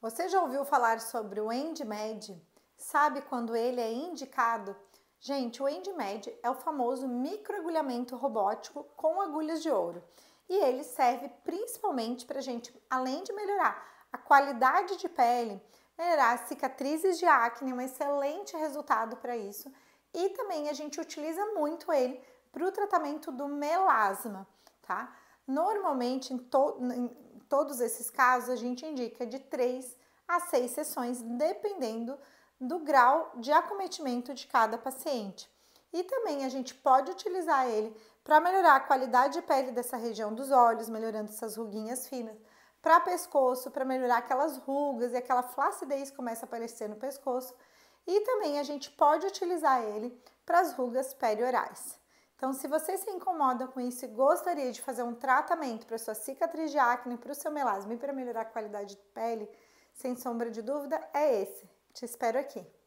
Você já ouviu falar sobre o EndMed? Sabe quando ele é indicado? Gente, o EndMed é o famoso microagulhamento robótico com agulhas de ouro. E ele serve principalmente para a gente, além de melhorar a qualidade de pele, melhorar cicatrizes de acne, é um excelente resultado para isso. E também a gente utiliza muito ele para o tratamento do melasma, tá? Normalmente, em, to, em todos esses casos, a gente indica de três a seis sessões, dependendo do grau de acometimento de cada paciente. E também a gente pode utilizar ele para melhorar a qualidade de pele dessa região dos olhos, melhorando essas ruguinhas finas, para pescoço, para melhorar aquelas rugas e aquela flacidez que começa a aparecer no pescoço. E também a gente pode utilizar ele para as rugas periorais. Então, se você se incomoda com isso e gostaria de fazer um tratamento para sua cicatriz de acne, para o seu melasma e para melhorar a qualidade de pele, sem sombra de dúvida, é esse. Te espero aqui.